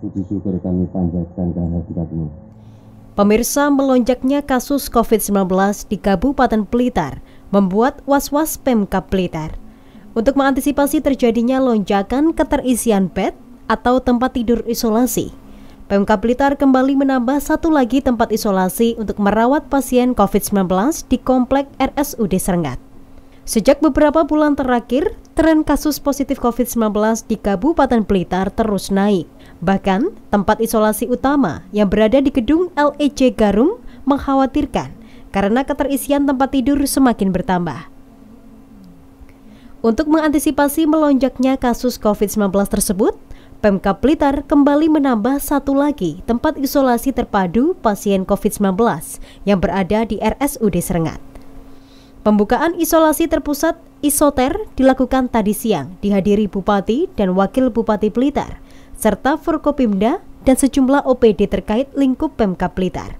puji kami panjatkan Pemirsa melonjaknya kasus COVID-19 di Kabupaten Blitar membuat was-was Pemkab Blitar. Untuk mengantisipasi terjadinya lonjakan keterisian bed atau tempat tidur isolasi, Pemkab Blitar kembali menambah satu lagi tempat isolasi untuk merawat pasien COVID-19 di Komplek RSUD Serengat. Sejak beberapa bulan terakhir, tren kasus positif COVID-19 di Kabupaten Blitar terus naik. Bahkan, tempat isolasi utama yang berada di gedung LEC Garung mengkhawatirkan karena keterisian tempat tidur semakin bertambah. Untuk mengantisipasi melonjaknya kasus COVID-19 tersebut, Pemkap Blitar kembali menambah satu lagi tempat isolasi terpadu pasien COVID-19 yang berada di RSUD Serengat. Pembukaan isolasi terpusat isoter dilakukan tadi siang dihadiri Bupati dan Wakil Bupati Blitar, serta Forkopimda dan sejumlah OPD terkait lingkup Pemkab Blitar.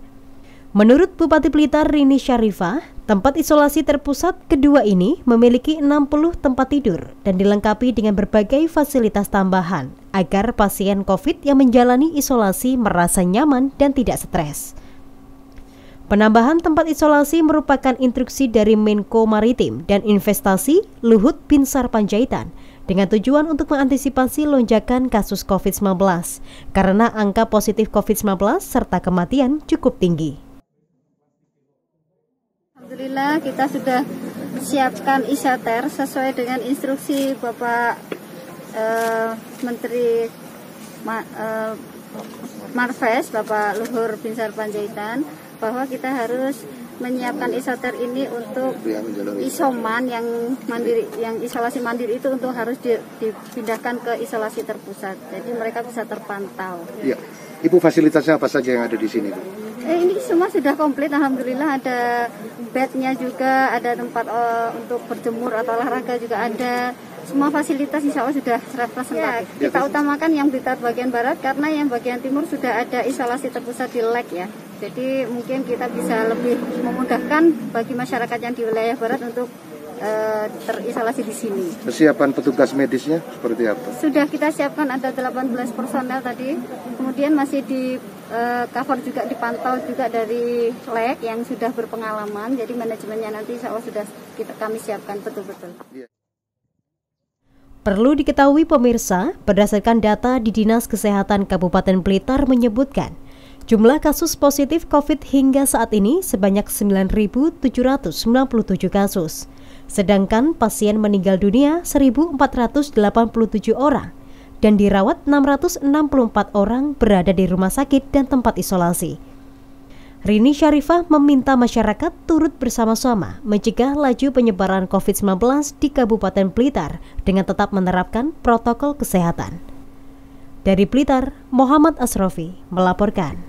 Menurut Bupati Blitar Rini Syarifah, tempat isolasi terpusat kedua ini memiliki 60 tempat tidur dan dilengkapi dengan berbagai fasilitas tambahan agar pasien COVID yang menjalani isolasi merasa nyaman dan tidak stres. Penambahan tempat isolasi merupakan instruksi dari Menko Maritim dan Investasi Luhut Binsar Panjaitan dengan tujuan untuk mengantisipasi lonjakan kasus COVID-19 karena angka positif COVID-19 serta kematian cukup tinggi. Alhamdulillah kita sudah siapkan isoter sesuai dengan instruksi Bapak eh, Menteri Ma, eh, Marves, Bapak Luhur Binsar Panjaitan bahwa kita harus menyiapkan isoter ini untuk isoman yang mandiri yang isolasi mandiri itu untuk harus dipindahkan ke isolasi terpusat jadi mereka bisa terpantau Iya, Ibu fasilitasnya apa saja yang ada di sini Bu? Eh, ini semua sudah komplit Alhamdulillah ada bednya juga ada tempat uh, untuk berjemur atau olahraga juga ada semua fasilitas insya Allah sudah representatif. Ya, kita ya, utamakan yang di bagian barat karena yang bagian timur sudah ada isolasi terpusat di LEK ya. Jadi mungkin kita bisa lebih memudahkan bagi masyarakat yang di wilayah barat untuk e, terisolasi di sini. Kesiapan petugas medisnya seperti apa? Sudah kita siapkan ada 18 personel tadi, kemudian masih di e, cover juga dipantau juga dari lek yang sudah berpengalaman, jadi manajemennya nanti insya Allah sudah kita kami siapkan betul-betul. Iya. Perlu diketahui pemirsa, berdasarkan data di Dinas Kesehatan Kabupaten Blitar menyebutkan, Jumlah kasus positif COVID hingga saat ini sebanyak 9.797 kasus. Sedangkan pasien meninggal dunia 1.487 orang dan dirawat 664 orang berada di rumah sakit dan tempat isolasi. Rini Syarifah meminta masyarakat turut bersama-sama mencegah laju penyebaran COVID-19 di Kabupaten Blitar dengan tetap menerapkan protokol kesehatan. Dari Blitar, Muhammad Asrofi melaporkan.